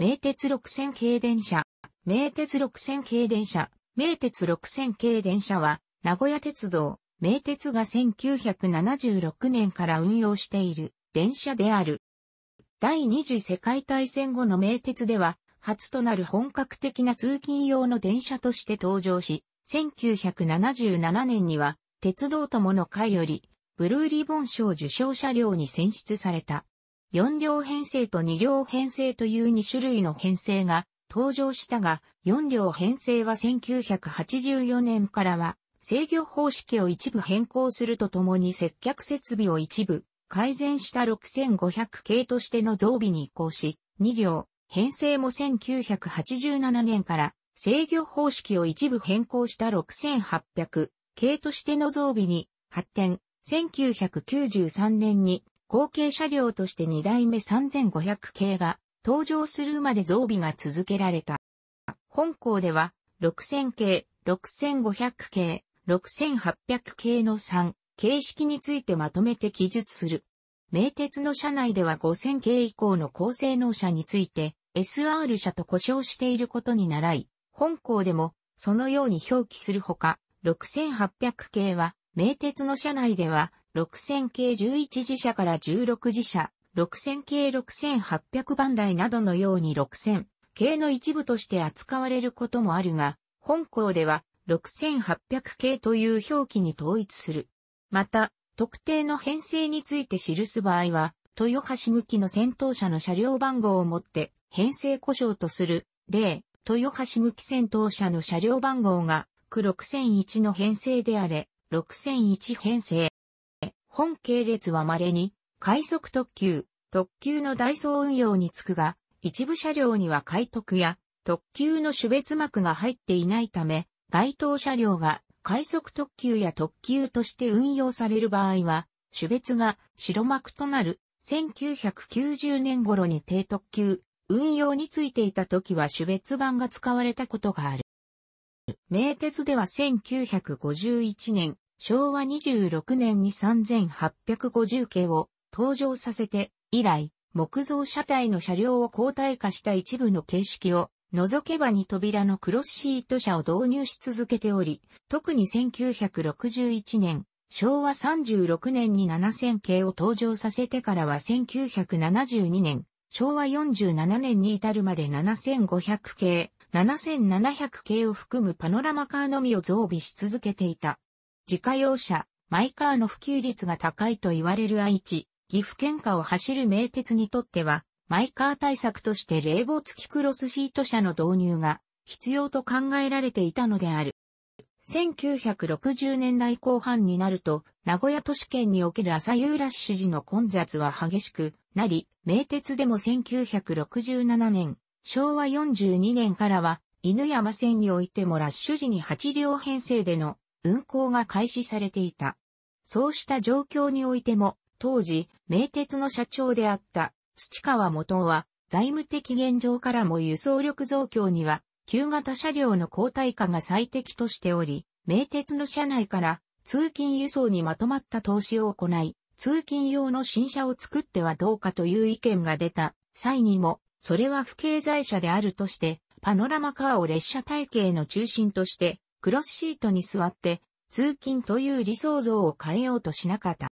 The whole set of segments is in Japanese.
名鉄6000系電車。名鉄6000系電車。名鉄6000系電車は、名古屋鉄道、名鉄が1976年から運用している電車である。第二次世界大戦後の名鉄では、初となる本格的な通勤用の電車として登場し、1977年には、鉄道友の会より、ブルーリボン賞受賞車両に選出された。4両編成と2両編成という2種類の編成が登場したが、4両編成は1984年からは制御方式を一部変更するとともに接客設備を一部改善した6500系としての増備に移行し、2両編成も1987年から制御方式を一部変更した6800系としての増備に発展。1993年に後継車両として2代目3500系が登場するまで増備が続けられた。本校では6000系、6500系、6800系の3形式についてまとめて記述する。名鉄の車内では5000系以降の高性能車について SR 車と呼称していることに習い、本校でもそのように表記するほか、6800系は名鉄の車内では6000系11自社から16自社、6000系6800番台などのように6000系の一部として扱われることもあるが、本校では6800系という表記に統一する。また、特定の編成について記す場合は、豊橋向きの先頭車の車両番号をもって編成故障とする。例、豊橋向き先頭車の車両番号が、区6001の編成であれ、6001編成。本系列は稀に、快速特急、特急のダイソー運用につくが、一部車両には快特や特急の種別膜が入っていないため、該当車両が快速特急や特急として運用される場合は、種別が白幕となる1990年頃に低特急運用についていた時は種別版が使われたことがある。名鉄では1951年昭和26年に3850系を登場させて、以来、木造車体の車両を交代化した一部の形式を、除けばに扉のクロスシート車を導入し続けており、特に1961年、昭和36年に7000系を登場させてからは1972年、昭和47年に至るまで7500系、7700系を含むパノラマカーのみを増備し続けていた。自家用車、マイカーの普及率が高いと言われる愛知、岐阜県下を走る名鉄にとっては、マイカー対策として冷房付きクロスシート車の導入が必要と考えられていたのである。1960年代後半になると、名古屋都市圏における朝夕ラッシュ時の混雑は激しくなり、名鉄でも1967年、昭和42年からは、犬山線においてもラッシュ時に8両編成での運行が開始されていた。そうした状況においても、当時、名鉄の社長であった土川元は、財務的現状からも輸送力増強には、旧型車両の交代化が最適としており、名鉄の車内から通勤輸送にまとまった投資を行い、通勤用の新車を作ってはどうかという意見が出た際にも、それは不経済車であるとして、パノラマカーを列車体系の中心としてクロスシートに座って通勤という理想像を変えようとしなかった。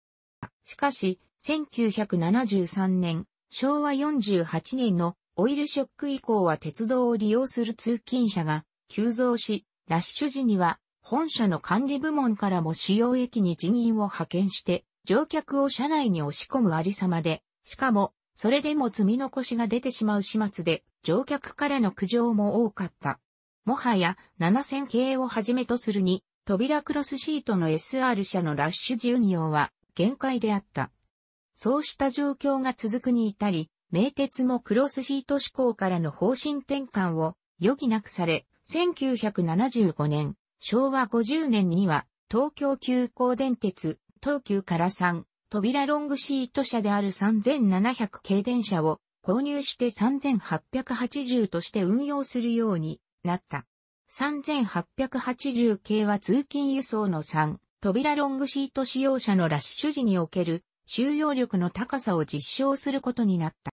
しかし、1973年、昭和48年のオイルショック以降は鉄道を利用する通勤者が急増し、ラッシュ時には本社の管理部門からも主要駅に人員を派遣して乗客を車内に押し込むありさまで、しかも、それでも積み残しが出てしまう始末で、乗客からの苦情も多かった。もはや7000系をはじめとするに、扉クロスシートの SR 車のラッシュ運用は限界であった。そうした状況が続くに至り、名鉄もクロスシート志向からの方針転換を余儀なくされ、1975年、昭和50年には東京急行電鉄、東急から3、扉ロングシート車である3700系電車を購入して3880として運用するようになった。3880系は通勤輸送の3、扉ロングシート使用者のラッシュ時における収容力の高さを実証することになった。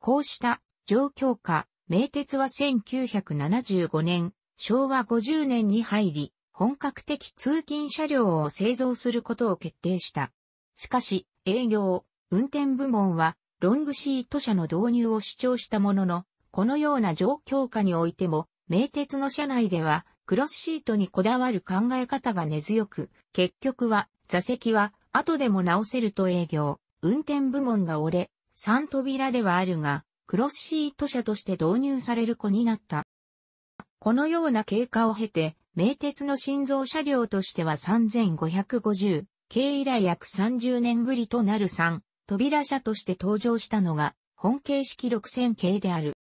こうした状況下、名鉄は1975年、昭和50年に入り、本格的通勤車両を製造することを決定した。しかし、営業、運転部門は、ロングシート車の導入を主張したものの、このような状況下においても、名鉄の車内では、クロスシートにこだわる考え方が根強く、結局は、座席は、後でも直せると営業、運転部門が折れ、3扉ではあるが、クロスシート車として導入される子になった。このような経過を経て、名鉄の心臓車両としては3550、系以来約30年ぶりとなる3、扉車として登場したのが、本形式6000系である。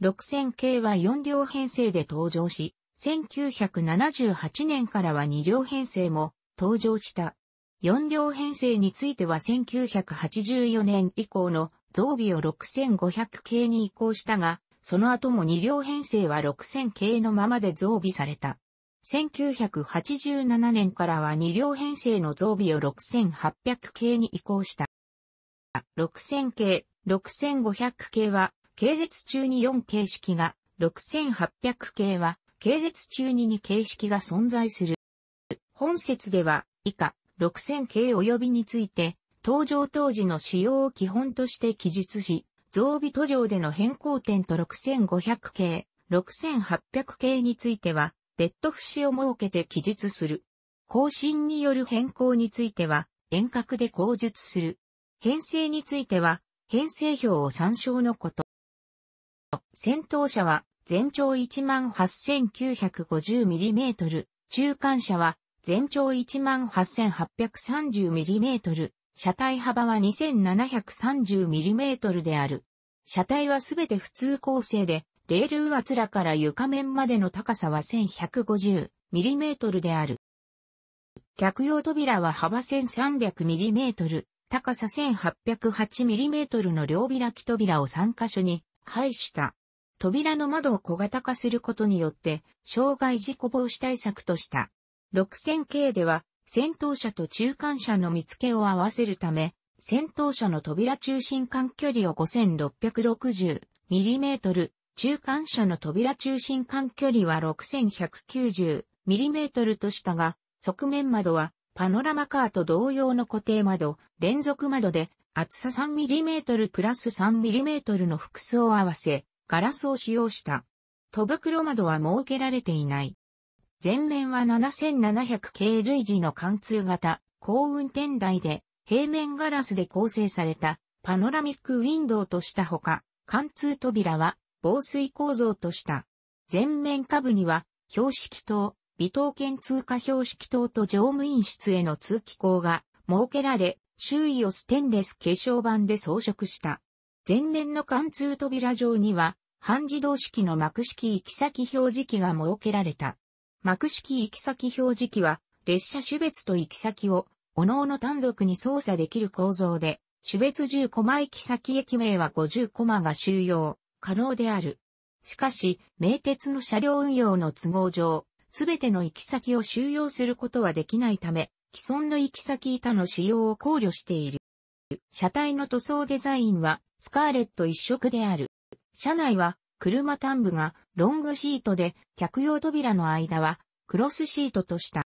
6000系は4両編成で登場し、1978年からは2両編成も登場した。4両編成については1984年以降の増備を6500系に移行したが、その後も2両編成は6000系のままで増備された。1987年からは2両編成の増備を6800系に移行した。6000系、6500系は系列中に4形式が、6800系は、系列中に2形式が存在する。本説では、以下、6000系及びについて、登場当時の使用を基本として記述し、増備途上での変更点と6500系、6800系については、別途節を設けて記述する。更新による変更については、遠隔で口述する。編成については、編成表を参照のこと。戦闘車は全長 18,950mm、中間車は全長 18,830mm、車体幅は 2,730mm である。車体はすべて普通構成で、レール上面から床面までの高さは 1150mm である。客用扉は幅 1300mm、高さ 1808mm の両開き扉を3箇所に廃した。扉の窓を小型化することによって、障害事故防止対策とした。6000系では、先頭車と中間車の見つけを合わせるため、先頭車の扉中心間距離を 5660mm、中間車の扉中心間距離は 6190mm としたが、側面窓はパノラマカーと同様の固定窓、連続窓で厚さ 3mm プラス 3mm の複数を合わせ、ガラスを使用した。戸袋窓は設けられていない。前面は 7700K 類似の貫通型、高運転台で、平面ガラスで構成された、パノラミックウィンドウとしたほか、貫通扉は、防水構造とした。前面下部には、標識灯、微等圏通過標識灯と乗務員室への通気口が設けられ、周囲をステンレス化粧板で装飾した。前面の貫通扉上には、半自動式の幕式行き先表示器が設けられた。幕式行き先表示器は、列車種別と行き先を、各々単独に操作できる構造で、種別10コマ行き先駅名は50コマが収容、可能である。しかし、名鉄の車両運用の都合上、すべての行き先を収容することはできないため、既存の行き先板の使用を考慮している。車体の塗装デザインはスカーレット一色である。車内は車端部がロングシートで客用扉の間はクロスシートとした。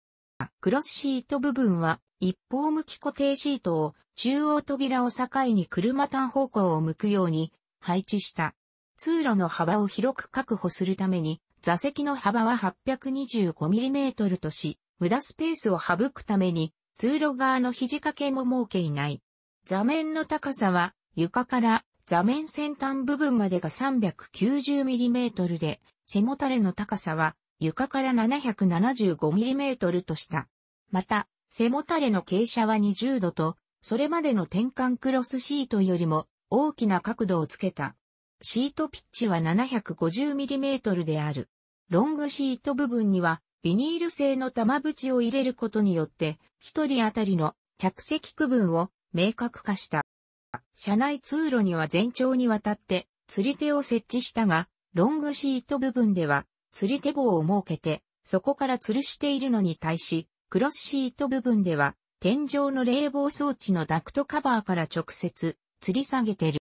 クロスシート部分は一方向き固定シートを中央扉を境に車端方向を向くように配置した。通路の幅を広く確保するために座席の幅は 825mm とし、無駄スペースを省くために、通路側の肘掛けも設けいない。座面の高さは、床から座面先端部分までが 390mm で、背もたれの高さは床から 775mm とした。また、背もたれの傾斜は20度と、それまでの転換クロスシートよりも大きな角度をつけた。シートピッチは 750mm である。ロングシート部分にはビニール製の玉縁を入れることによって、一人当たりの着席区分を明確化した。車内通路には全長にわたって釣り手を設置したが、ロングシート部分では釣り手棒を設けて、そこから吊るしているのに対し、クロスシート部分では、天井の冷房装置のダクトカバーから直接吊り下げてる。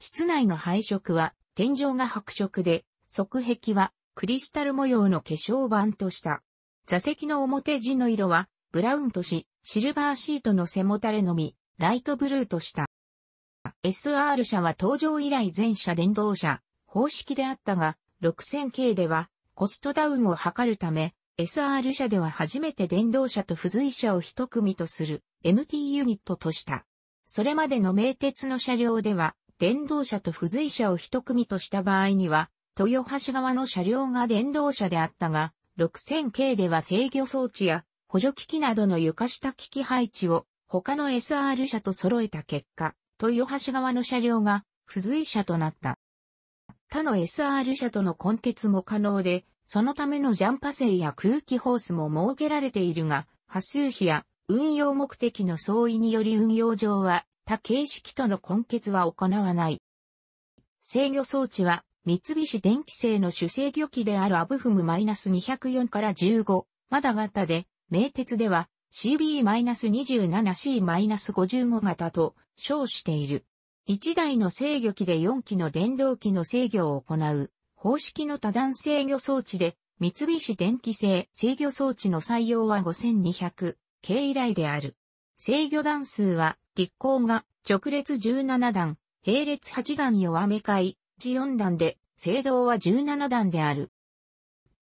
室内の配色は天井が白色で、側壁はクリスタル模様の化粧板とした。座席の表地の色は、ブラウンとし、シルバーシートの背もたれのみ、ライトブルーとした。SR 車は登場以来全車電動車、方式であったが、6000系では、コストダウンを図るため、SR 車では初めて電動車と付随車を一組とする MT ユニットとした。それまでの名鉄の車両では、電動車と付随車を一組とした場合には、豊橋側の車両が電動車であったが、6000系では制御装置や補助機器などの床下機器配置を他の SR 車と揃えた結果、豊橋側の車両が付随車となった。他の SR 車との混結も可能で、そのためのジャンパ制や空気ホースも設けられているが、波数比や運用目的の相違により運用上は他形式との混結は行わない。制御装置は三菱電機製の主制御機であるアブフム -204 から15、まだ型で、名鉄では CB-27C-55 型と称している。1台の制御機で4機の電動機の制御を行う、方式の多段制御装置で、三菱電機製制御装置の採用は5200系以来である。制御段数は、立項が直列17段、並列8段弱め回、4段で、制動は17段である。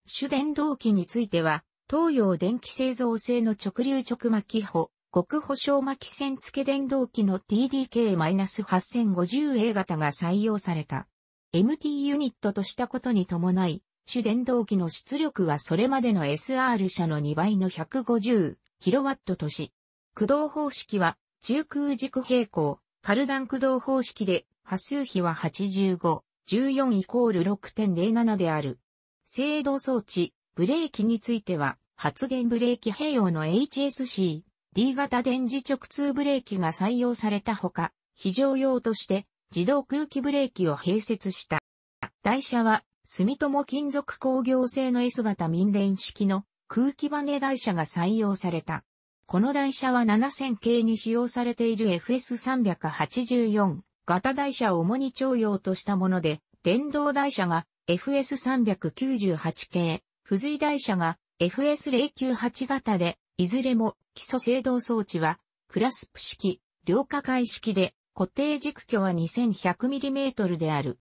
主電動機については、東洋電気製造製の直流直巻法、極保証巻線付電動機の TDK-8050A 型が採用された。MT ユニットとしたことに伴い、主電動機の出力はそれまでの SR 車の2倍の 150kW とし、駆動方式は中空軸平行、カルダン駆動方式で波数比は85、14イコール6.07である。制動装置、ブレーキについては、発電ブレーキ併用の HSC、D 型電磁直通ブレーキが採用されたほか、非常用として自動空気ブレーキを併設した。台車は、住友金属工業製の S 型民電式の空気バネ台車が採用された。この台車は7000系に使用されている FS384 型台車を主に徴用としたもので、電動台車が FS398 系、付随台車が FS098 型で、いずれも基礎制動装置は、クラスプ式、両化界式で、固定軸距は 2100mm である。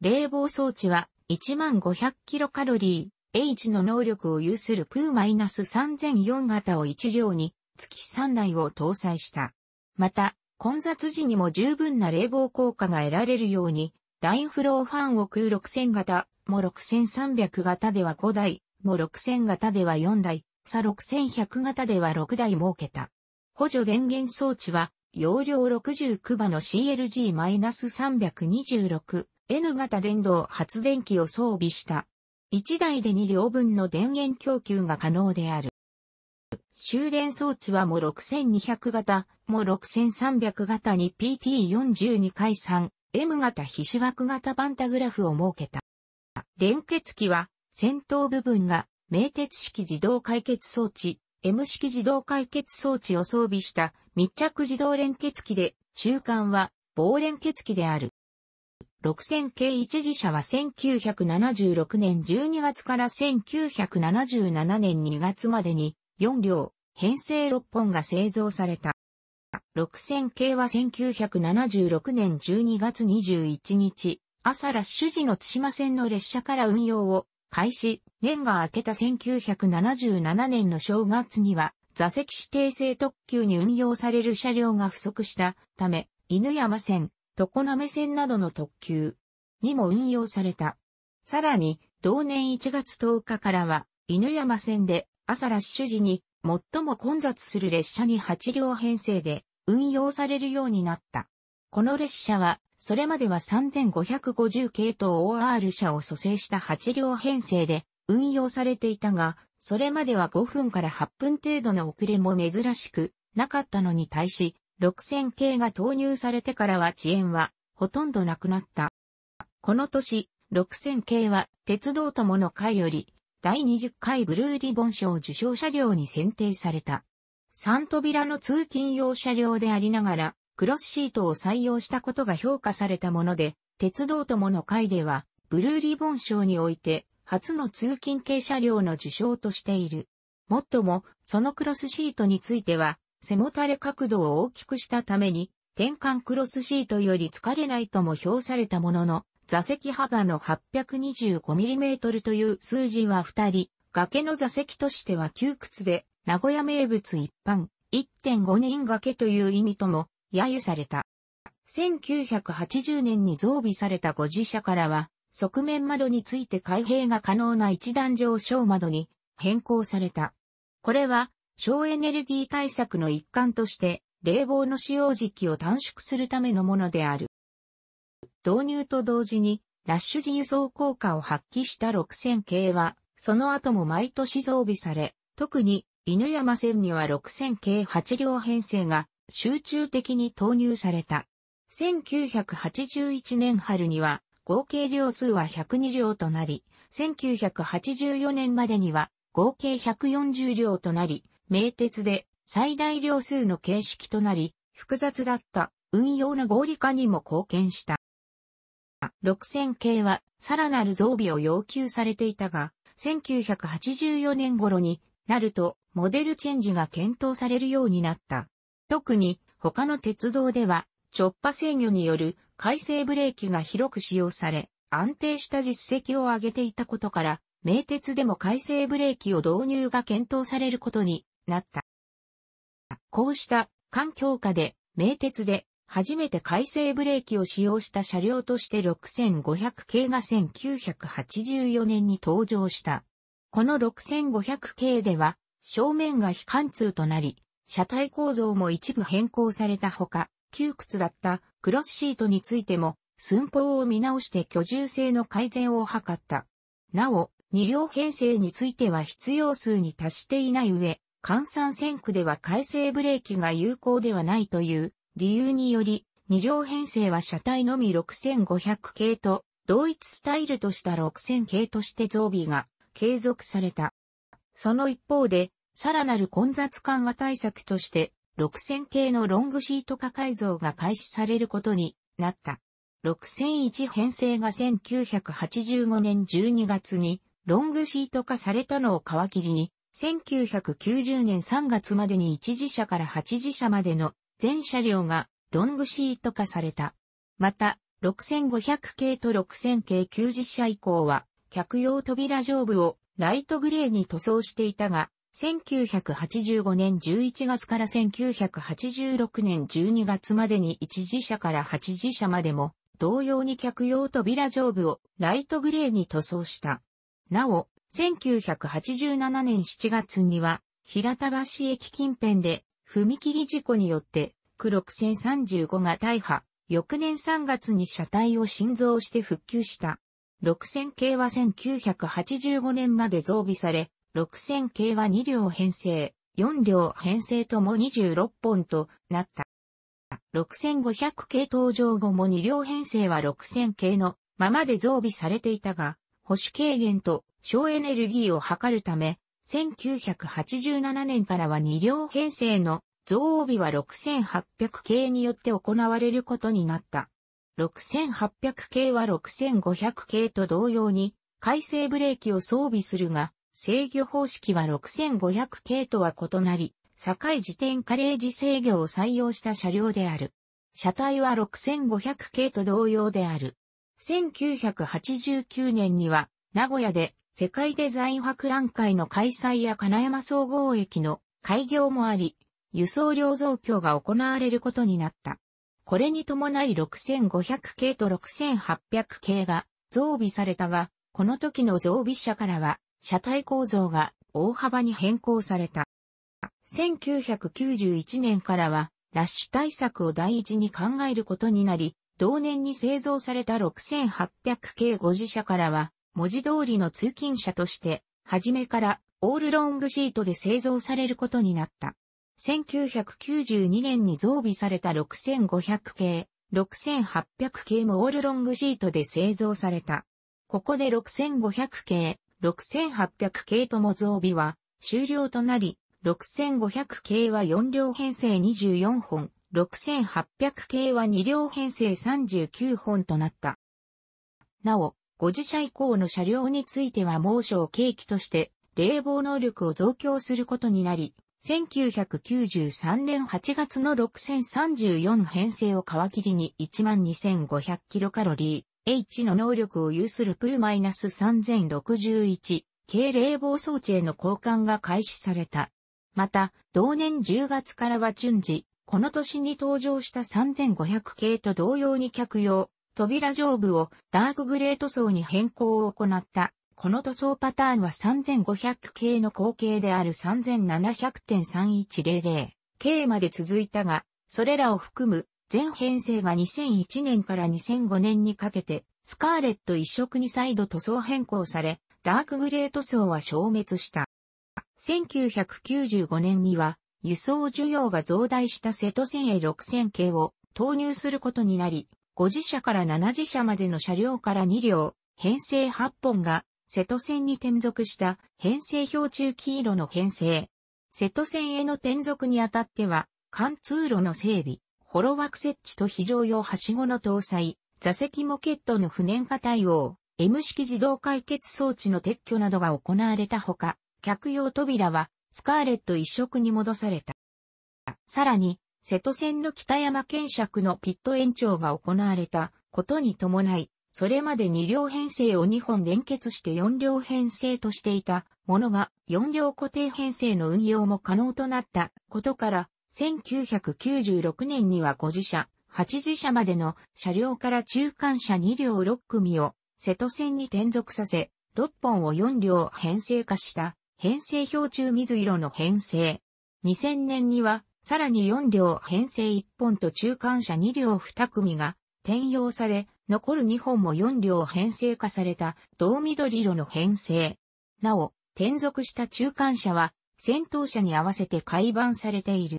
冷房装置は 1500kcal、H の能力を有するプー -3004 型を1両に、月3台を搭載した。また、混雑時にも十分な冷房効果が得られるように、ラインフローファンを空6000型、も6300型では5台、も6000型では4台、差6100型では6台設けた。補助電源装置は、容量69場の CLG-326、N 型電動発電機を装備した。1台で2両分の電源供給が可能である。終電装置はも6200型、も6300型に PT42 回3、M 型皮脂枠型バンタグラフを設けた。連結機は、先頭部分が、名鉄式自動解決装置、M 式自動解決装置を装備した密着自動連結機で、中間は棒連結機である。6000系一次車は1976年12月から1977年2月までに4両、編成6本が製造された。6000系は1976年12月21日、朝ラッシュ時の津島線の列車から運用を開始、年が明けた1977年の正月には、座席指定制特急に運用される車両が不足したため、犬山線、常滑線などの特急にも運用された。さらに、同年1月10日からは、犬山線で朝ラッシュ時に最も混雑する列車に8両編成で運用されるようになった。この列車は、それまでは3550系統 OR 車を蘇生した8両編成で運用されていたが、それまでは5分から8分程度の遅れも珍しくなかったのに対し、6000系が投入されてからは遅延はほとんどなくなった。この年、6000系は鉄道友の会より第20回ブルーリボン賞受賞車両に選定された。3扉の通勤用車両でありながら、クロスシートを採用したことが評価されたもので、鉄道友の会では、ブルーリボン賞において、初の通勤系車両の受賞としている。もっとも、そのクロスシートについては、背もたれ角度を大きくしたために、転換クロスシートより疲れないとも評されたものの、座席幅の 825mm という数字は2人、崖の座席としては窮屈で、名古屋名物一般、1.5人崖という意味とも、揶揄された。1980年に増備されたご自社からは、側面窓について開閉が可能な一段上昇窓に変更された。これは、省エネルギー対策の一環として、冷房の使用時期を短縮するためのものである。導入と同時に、ラッシュ時輸送効果を発揮した6000系は、その後も毎年増備され、特に犬山線には6000系8両編成が集中的に投入された。1981年春には合計両数は102両となり、1984年までには合計140両となり、名鉄で最大両数の形式となり、複雑だった運用の合理化にも貢献した。6000系はさらなる増備を要求されていたが、1984年頃になるとモデルチェンジが検討されるようになった。特に他の鉄道では直波制御による回生ブレーキが広く使用され、安定した実績を上げていたことから、名鉄でも回生ブレーキを導入が検討されることになった。こうした環境下で名鉄で初めて改正ブレーキを使用した車両として6500系が1984年に登場した。この6500系では、正面が非貫通となり、車体構造も一部変更されたほか、窮屈だったクロスシートについても、寸法を見直して居住性の改善を図った。なお、2両編成については必要数に達していない上、換算線区では改正ブレーキが有効ではないという理由により、二両編成は車体のみ6500系と、同一スタイルとした6000系として増備が継続された。その一方で、さらなる混雑緩和対策として、6000系のロングシート化改造が開始されることになった。6001編成が1985年12月にロングシート化されたのを皮切りに、1990年3月までに1次車から8次車までの全車両がロングシート化された。また、6500系と6000系90車以降は、客用扉上部をライトグレーに塗装していたが、1985年11月から1986年12月までに1次車から8次車までも、同様に客用扉上部をライトグレーに塗装した。なお、1987年7月には、平田橋駅近辺で踏切事故によって、区く1035が大破、翌年3月に車体を新造して復旧した。6000系は1985年まで増備され、6000系は2両編成、4両編成とも26本となった。6500系登場後も2両編成は6000系のままで増備されていたが、保守軽減と省エネルギーを図るため、1987年からは2両編成の増日は6800系によって行われることになった。6800系は6500系と同様に、回生ブレーキを装備するが、制御方式は6500系とは異なり、境時点カレージ制御を採用した車両である。車体は6500系と同様である。1989年には、名古屋で世界デザイン博覧会の開催や金山総合駅の開業もあり、輸送量増強が行われることになった。これに伴い6500系と6800系が増備されたが、この時の増備車からは、車体構造が大幅に変更された。1991年からは、ラッシュ対策を第一に考えることになり、同年に製造された6800系5次車からは、文字通りの通勤車として、初めからオールロングシートで製造されることになった。1992年に増備された6500系、6800系もオールロングシートで製造された。ここで6500系、6800系とも増備は終了となり、6500系は4両編成24本、6800系は2両編成39本となった。なお、ご自社以降の車両については猛暑を契機として冷房能力を増強することになり、1993年8月の6034編成を皮切りに12500キロカロリー H の能力を有するプーマイナス3061軽冷房装置への交換が開始された。また、同年10月からは順次、この年に登場した3500系と同様に客用、扉上部をダークグレー塗装に変更を行った。この塗装パターンは3500系の後継である3700.3100 K まで続いたが、それらを含む全編成が2001年から2005年にかけて、スカーレット一色に再度塗装変更され、ダークグレー塗装は消滅した。1995年には、輸送需要が増大した瀬戸線へ6000系を投入することになり、5次車から7次車までの車両から2両、編成8本が、瀬戸線に転属した編成標中黄色の編成。瀬戸線への転属にあたっては、貫通路の整備、ホロ枠設置と非常用はしごの搭載、座席モケットの不燃化対応、M 式自動解決装置の撤去などが行われたほか、客用扉はスカーレット一色に戻された。さらに、瀬戸線の北山検釈のピット延長が行われたことに伴い、それまで2両編成を2本連結して4両編成としていたものが4両固定編成の運用も可能となったことから、1996年には5自社、8自社までの車両から中間車2両6組を瀬戸線に転属させ、6本を4両編成化した編成標中水色の編成。2000年にはさらに4両編成1本と中間車2両2組が転用され、残る2本も4両編成化された銅緑色の編成。なお、転属した中間車は先頭車に合わせて改版されている。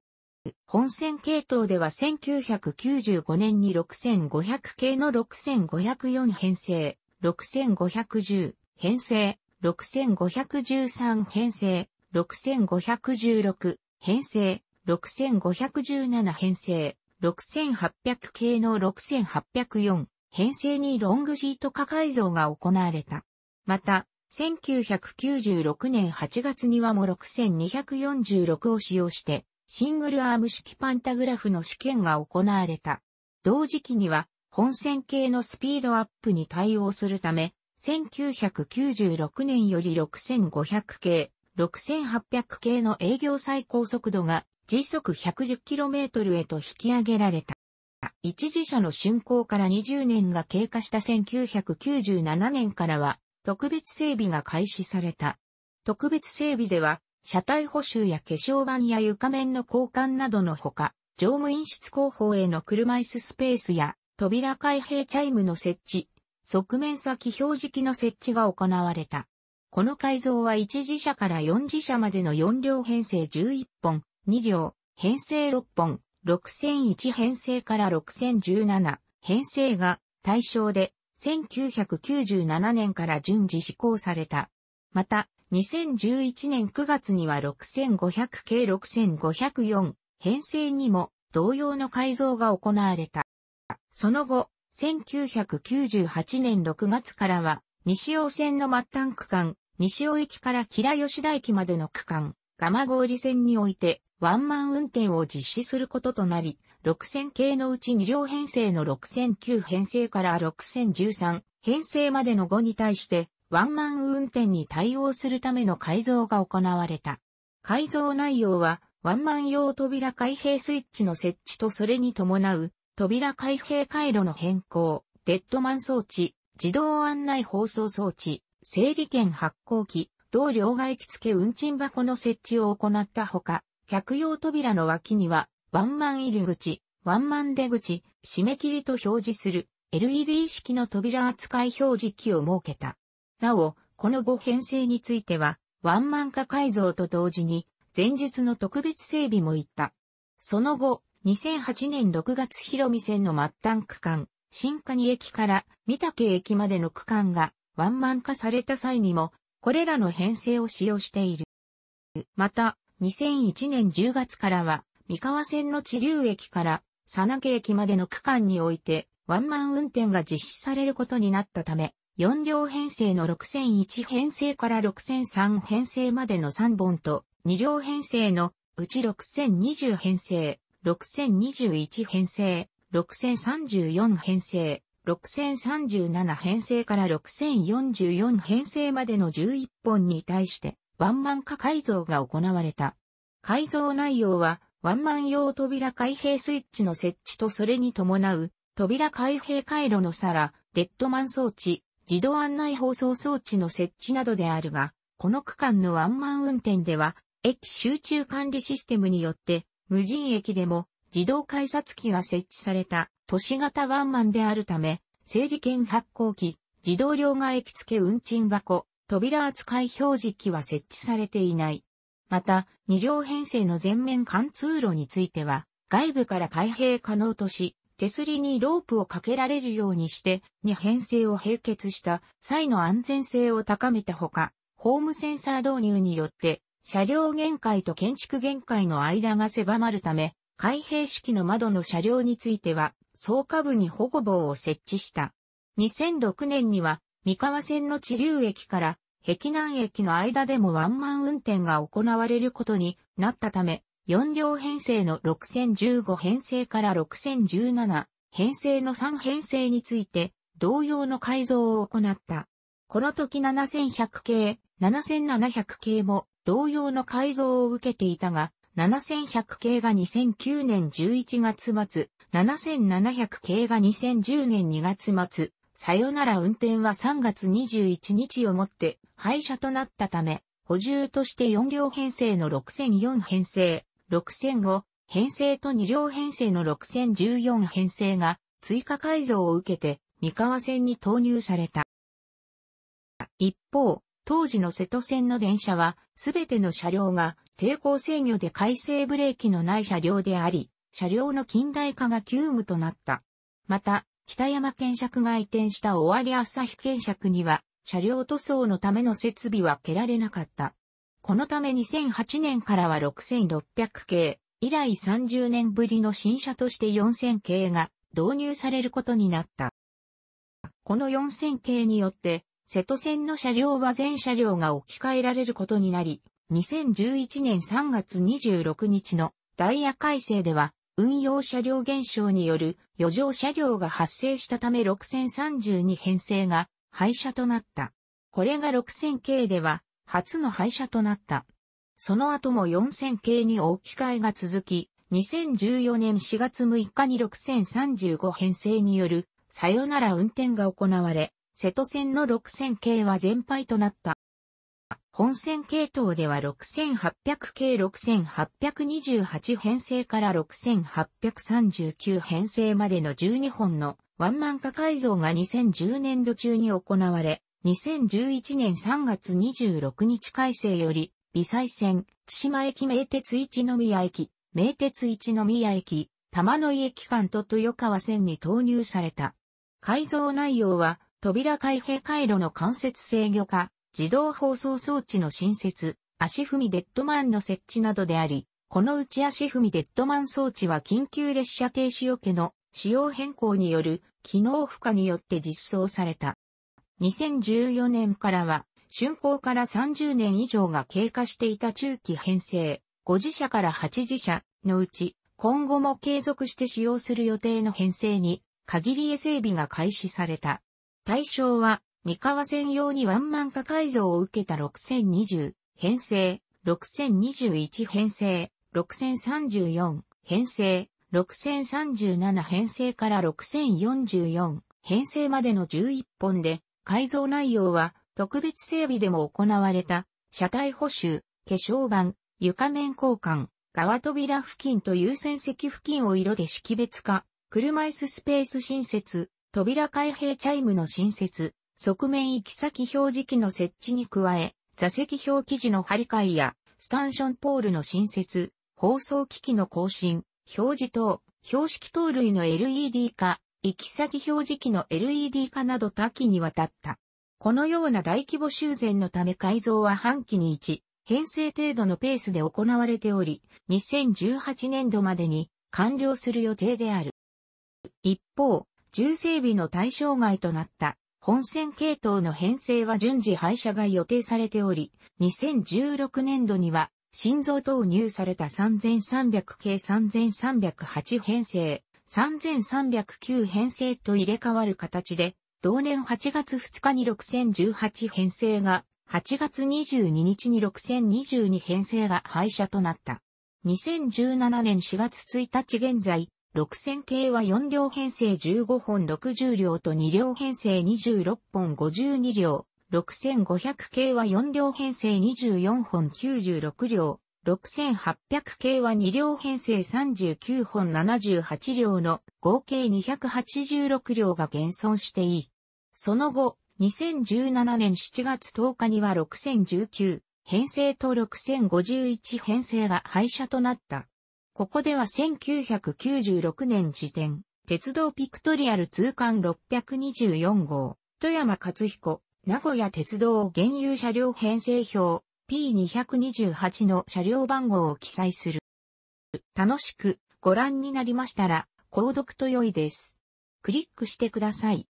本線系統では1995年に6500系の6504編成、6510編成、6513編成、6516編成、6517編成、6800系の6804編成にロングシート化改造が行われた。また、1996年8月にはも6246を使用して、シングルアーム式パンタグラフの試験が行われた。同時期には、本線系のスピードアップに対応するため、1996年より6500系、6800系の営業最高速度が時速 110km へと引き上げられた。一時社の竣工から20年が経過した1997年からは、特別整備が開始された。特別整備では、車体補修や化粧板や床面の交換などのほか、乗務員室後方への車椅子スペースや、扉開閉チャイムの設置、側面先表示器の設置が行われた。この改造は1自社から4自社までの4両編成11本、2両、編成6本、6001編成から6017編成が対象で1997年から順次施行された。また、2011年9月には6500系6504編成にも同様の改造が行われた。その後、1998年6月からは、西尾線の末端区間、西尾駅から吉田駅までの区間、蒲郡線において、ワンマン運転を実施することとなり、6000系のうち2両編成の6009編成から6013編成までの5に対して、ワンマン運転に対応するための改造が行われた。改造内容は、ワンマン用扉開閉スイッチの設置とそれに伴う、扉開閉回路の変更、デッドマン装置、自動案内放送装置、整理券発行機、同両外機付運賃箱の設置を行ったほか、客用扉の脇には、ワンマン入り口、ワンマン出口、締め切りと表示する LED 式の扉扱い表示器を設けた。なお、この5編成については、ワンマン化改造と同時に、前述の特別整備も行った。その後、2008年6月広見線の末端区間、新蟹駅から三竹駅までの区間がワンマン化された際にも、これらの編成を使用している。また、2001年10月からは、三河線の地流駅から佐家駅までの区間において、ワンマン運転が実施されることになったため、4両編成の6001編成から6003編成までの3本と、2両編成のうち6020編成、6021編成、6034編成、6037編成から6044編成までの11本に対して、ワンマン化改造が行われた。改造内容は、ワンマン用扉開閉スイッチの設置とそれに伴う、扉開閉回路の皿、デッドマン装置、自動案内放送装置の設置などであるが、この区間のワンマン運転では、駅集中管理システムによって、無人駅でも自動改札機が設置された都市型ワンマンであるため、整理券発行機、自動両替機付運賃箱、扉扱い表示器は設置されていない。また、二両編成の全面貫通路については、外部から開閉可能とし、手すりにロープをかけられるようにして、二編成を並結した際の安全性を高めたほか、ホームセンサー導入によって、車両限界と建築限界の間が狭まるため、開閉式の窓の車両については、総下部に保護棒を設置した。2006年には、三河線の地流駅から碧南駅の間でもワンマン運転が行われることになったため、4両編成の6015編成から6017編成の3編成について同様の改造を行った。この時7100系、7700系も同様の改造を受けていたが、7100系が2009年11月末、7700系が2010年2月末、さよなら運転は3月21日をもって廃車となったため、補充として4両編成の6004編成、6005編成と2両編成の6014編成が追加改造を受けて三河線に投入された。一方、当時の瀬戸線の電車は、すべての車両が抵抗制御で改正ブレーキのない車両であり、車両の近代化が急務となった。また、北山検釈が移転した尾張朝日検釈には、車両塗装のための設備は蹴られなかった。このため2008年からは6600系、以来30年ぶりの新車として4000系が導入されることになった。この4000系によって、瀬戸線の車両は全車両が置き換えられることになり、2011年3月26日のダイヤ改正では、運用車両減少による余剰車両が発生したため6032編成が廃車となった。これが6000系では初の廃車となった。その後も4000系に置き換えが続き、2014年4月6日に6035編成によるさよなら運転が行われ、瀬戸線の6000系は全廃となった。本線系統では6800系6828編成から6839編成までの12本のワンマン化改造が2010年度中に行われ、2011年3月26日改正より、微細線、津島駅名鉄一宮駅、名鉄一宮駅、玉野井駅間と豊川線に投入された。改造内容は、扉開閉回路の間接制御化、自動放送装置の新設、足踏みデッドマンの設置などであり、このうち足踏みデッドマン装置は緊急列車停止よけの仕様変更による機能負荷によって実装された。2014年からは、竣工から30年以上が経過していた中期編成、5次車から8次車のうち、今後も継続して使用する予定の編成に、限りへ整備が開始された。対象は、三河専用にワンマン化改造を受けた6020編成、6021編成、6034編成、6037編成から6044編成までの11本で、改造内容は特別整備でも行われた、車体補修、化粧板、床面交換、側扉付近と優先席付近を色で識別化、車椅子スペース新設、扉開閉チャイムの新設、側面行き先表示器の設置に加え、座席表記時の張り替えや、スタンションポールの新設、放送機器の更新、表示等、標識等類の LED 化、行き先表示器の LED 化など多岐にわたった。このような大規模修繕のため改造は半期に1、編成程度のペースで行われており、2018年度までに完了する予定である。一方、重整備の対象外となった本線系統の編成は順次廃車が予定されており、2016年度には、新造投入された3300系3308編成、3309編成と入れ替わる形で、同年8月2日に6018編成が、8月22日に6022編成が廃車となった。2017年4月1日現在、6000系は4両編成15本60両と2両編成26本52両。6500系は4両編成24本96両。6800系は2両編成39本78両の合計286両が現存していい。その後、2017年7月10日には6019編成と6051編成が廃車となった。ここでは1996年時点、鉄道ピクトリアル通貫624号、富山勝彦、名古屋鉄道原有車両編成表 P228 の車両番号を記載する。楽しくご覧になりましたら、購読と良いです。クリックしてください。